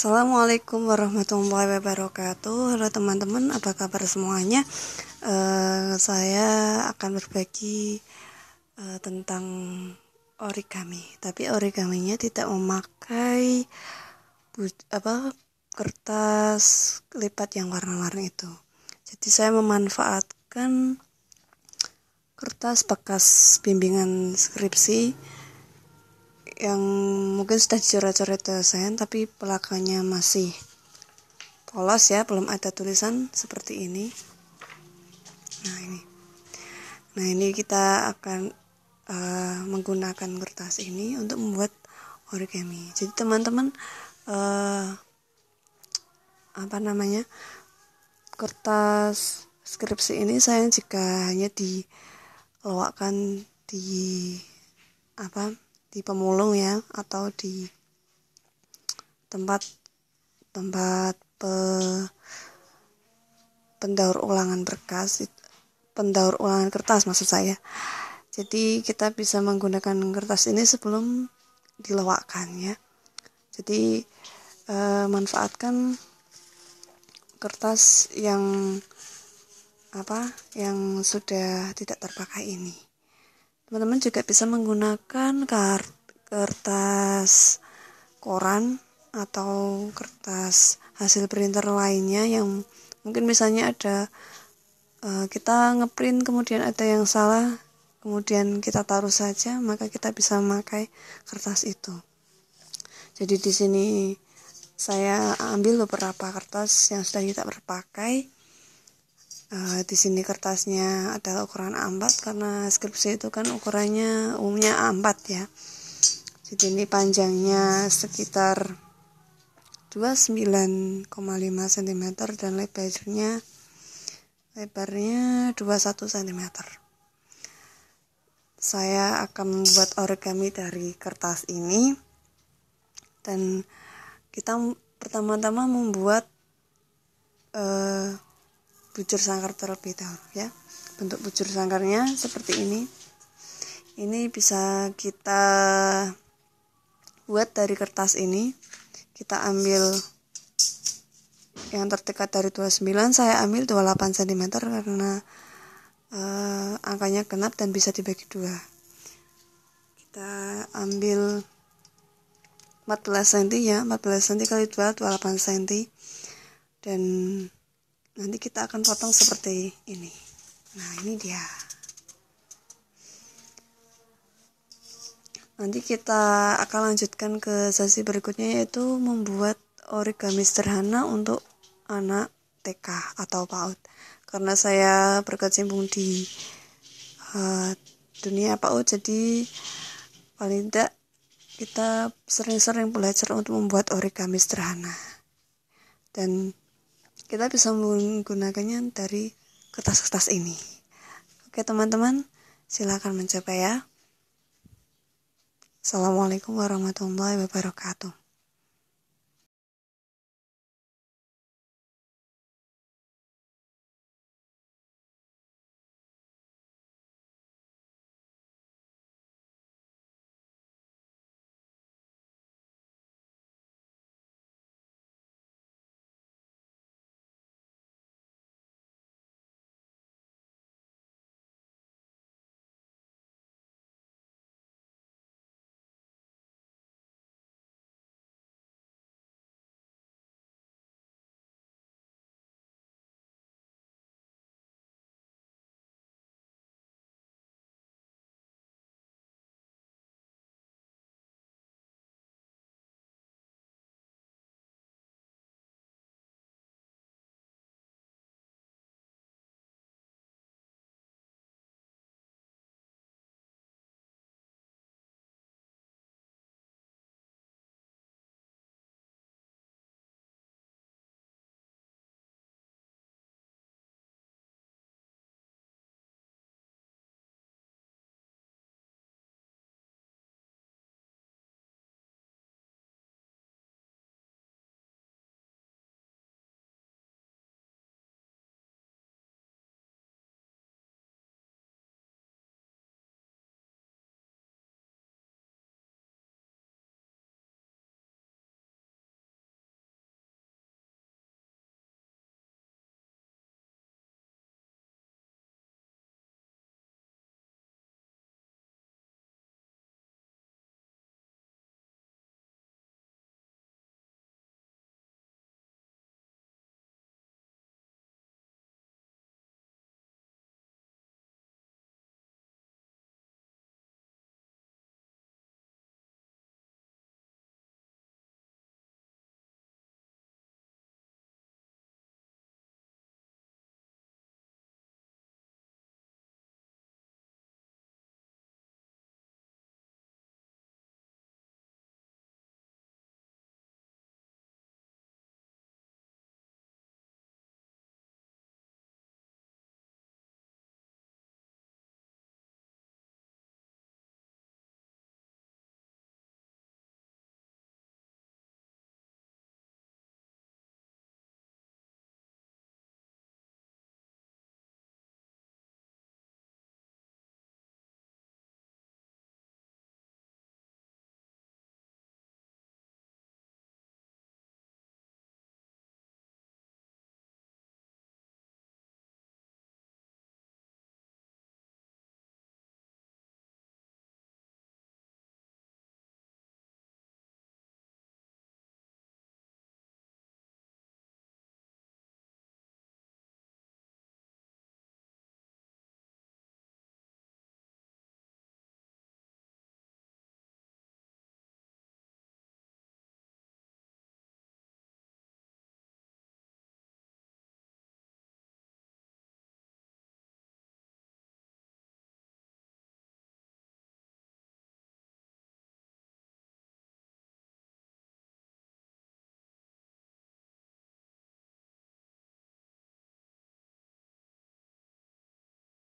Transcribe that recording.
Assalamualaikum warahmatullahi wabarakatuh. Halo teman-teman, apa kabar semuanya? Uh, saya akan berbagi uh, tentang origami, tapi origaminya tidak memakai apa kertas lipat yang warna-warni itu. Jadi saya memanfaatkan kertas bekas bimbingan skripsi yang mungkin sudah dicoret-coret desain tapi pelakanya masih polos ya belum ada tulisan seperti ini nah ini nah ini kita akan uh, menggunakan kertas ini untuk membuat origami jadi teman-teman uh, apa namanya kertas skripsi ini saya jika hanya diloakkan di apa di pemulung ya atau di tempat tempat pe, pendaur ulangan berkas pendaur ulangan kertas maksud saya jadi kita bisa menggunakan kertas ini sebelum dilewakkan ya jadi e, manfaatkan kertas yang apa yang sudah tidak terpakai ini teman-teman juga bisa menggunakan kertas koran atau kertas hasil printer lainnya yang mungkin misalnya ada uh, kita ngeprint kemudian ada yang salah kemudian kita taruh saja maka kita bisa memakai kertas itu jadi di sini saya ambil beberapa kertas yang sudah kita berpakai Uh, di sini kertasnya adalah ukuran A4 karena skripsi itu kan ukurannya umumnya A4 ya. Jadi ini panjangnya sekitar 29,5 cm dan lebarnya lebarnya 21 cm. Saya akan membuat origami dari kertas ini dan kita pertama-tama membuat uh, bujur sangkar terlebih dahulu ya bentuk bujur sangkarnya seperti ini ini bisa kita buat dari kertas ini kita ambil yang terdekat dari 29 saya ambil 28 cm karena uh, angkanya genap dan bisa dibagi dua kita ambil 14 cm ya 14 cm kali 2 28 cm dan nanti kita akan potong seperti ini nah ini dia nanti kita akan lanjutkan ke sesi berikutnya yaitu membuat origami sederhana untuk anak TK atau PAUD karena saya berkecimpung di uh, dunia PAUD jadi paling tidak kita sering-sering belajar untuk membuat origami sederhana dan kita bisa menggunakannya dari kertas-kertas ini oke teman-teman silakan mencoba ya Assalamualaikum warahmatullahi wabarakatuh